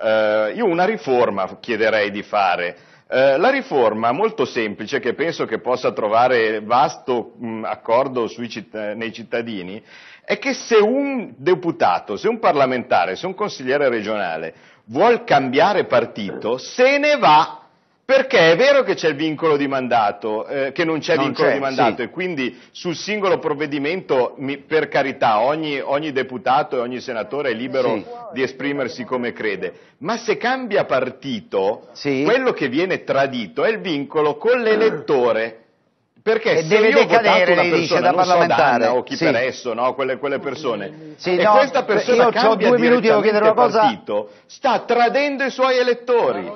Eh, io una riforma chiederei di fare. Eh, la riforma molto semplice, che penso che possa trovare vasto mh, mm, accordo citt nei cittadini, è che se un deputato, se un parlamentare, se un consigliere regionale vuol cambiare partito, se ne va perché è vero che c'è il vincolo di mandato, eh, che non c'è non vincolo c'è, di mandato sì. e quindi sul singolo provvedimento, mi, per carità, ogni, ogni, deputato e ogni senatore è libero sì. di esprimersi come crede, ma se cambia partito, sì. quello che viene tradito è il vincolo con l'elettore. Perché e se deve io decadere, una persona, dice, da parlamentare. So, Dana, o chi per esso, no? quelle, quelle, persone, sì, e no, questa persona cambia due minuti, partito, cosa... sta tradendo i suoi elettori.